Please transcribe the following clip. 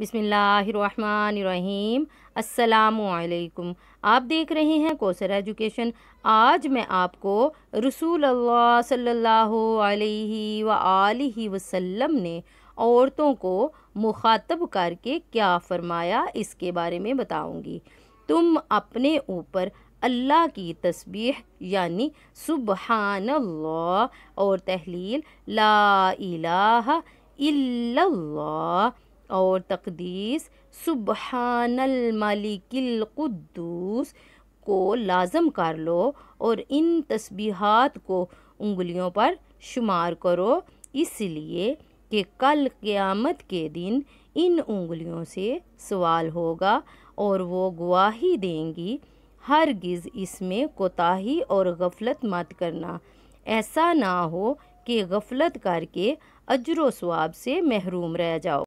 बिसमीम असलकुम आप देख रहे हैं कोसर एजुकेशन आज मैं आपको रसूल अल्लाह सल्लल्लाहु अलैहि व आलिहि वसल्लम ने औरतों को मुखातब करके क्या फ़रमाया इसके बारे में बताऊंगी तुम अपने ऊपर अल्लाह की तस्बीह यानी सुबहान अल्लाह और तहलील ला इलाहा इल्लल्लाह और तकदीस सुबहानल मलिकिल कुद्दूस को लाजम कर लो और इन तस्बीहात को उंगलियों पर शुमार करो इसलिए कि कल क़यामत के दिन इन उंगलियों से सवाल होगा और वो गवाही देंगी गिज़ इसमें कोताही और गफलत मत करना ऐसा ना हो कि गफलत करके अजर व स्वाब से महरूम रह जाओ